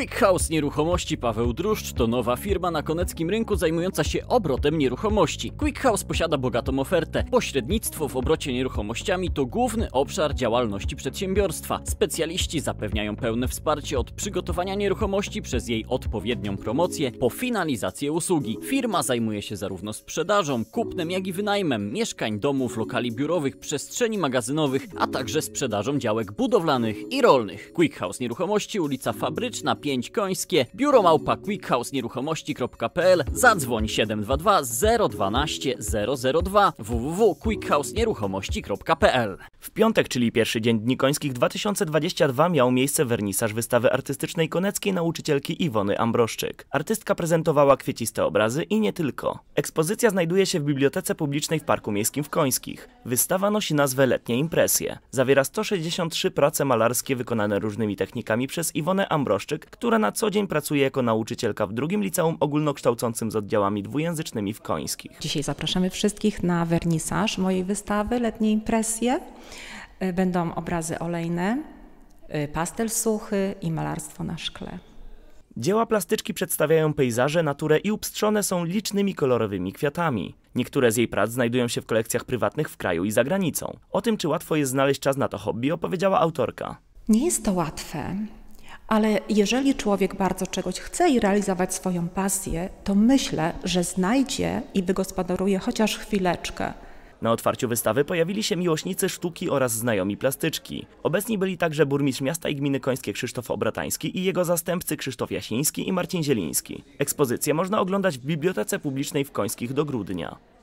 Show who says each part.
Speaker 1: Quick House Nieruchomości Paweł Druszcz to nowa firma na koneckim rynku zajmująca się obrotem nieruchomości. Quick House posiada bogatą ofertę. Pośrednictwo w obrocie nieruchomościami to główny obszar działalności przedsiębiorstwa. Specjaliści zapewniają pełne wsparcie od przygotowania nieruchomości przez jej odpowiednią promocję po finalizację usługi. Firma zajmuje się zarówno sprzedażą, kupnem, jak i wynajmem mieszkań, domów, lokali biurowych, przestrzeni magazynowych, a także sprzedażą działek budowlanych i rolnych. Quick House Nieruchomości, ulica Fabryczna, 5 5 końskie, biuro małpa QuickHouse nieruchomości.pl. zadzwoń 722 012 002 wwwquickhouse www.quickhouse.nieruchomości.pl
Speaker 2: W piątek, czyli pierwszy dzień Dni Końskich 2022 miał miejsce wernisaż wystawy artystycznej koneckiej nauczycielki Iwony Ambroszczyk. Artystka prezentowała kwieciste obrazy i nie tylko. Ekspozycja znajduje się w Bibliotece Publicznej w Parku Miejskim w Końskich. Wystawa nosi nazwę Letnie Impresje. Zawiera 163 prace malarskie wykonane różnymi technikami przez Iwonę Ambroszczyk, która na co dzień pracuje jako nauczycielka w drugim liceum ogólnokształcącym z oddziałami dwujęzycznymi w
Speaker 3: Końskich. Dzisiaj zapraszamy wszystkich na wernisaż mojej wystawy, letnie impresje. Y, będą obrazy olejne, y, pastel suchy i malarstwo na szkle.
Speaker 2: Dzieła plastyczki przedstawiają pejzaże, naturę i upstrzone są licznymi kolorowymi kwiatami. Niektóre z jej prac znajdują się w kolekcjach prywatnych w kraju i za granicą. O tym, czy łatwo jest znaleźć czas na to hobby, opowiedziała autorka.
Speaker 3: Nie jest to łatwe. Ale jeżeli człowiek bardzo czegoś chce i realizować swoją pasję, to myślę, że znajdzie i wygospodaruje chociaż chwileczkę.
Speaker 2: Na otwarciu wystawy pojawili się miłośnicy sztuki oraz znajomi plastyczki. Obecni byli także burmistrz miasta i gminy końskie Krzysztof Obratański i jego zastępcy Krzysztof Jasiński i Marcin Zieliński. Ekspozycję można oglądać w Bibliotece Publicznej w Końskich do grudnia.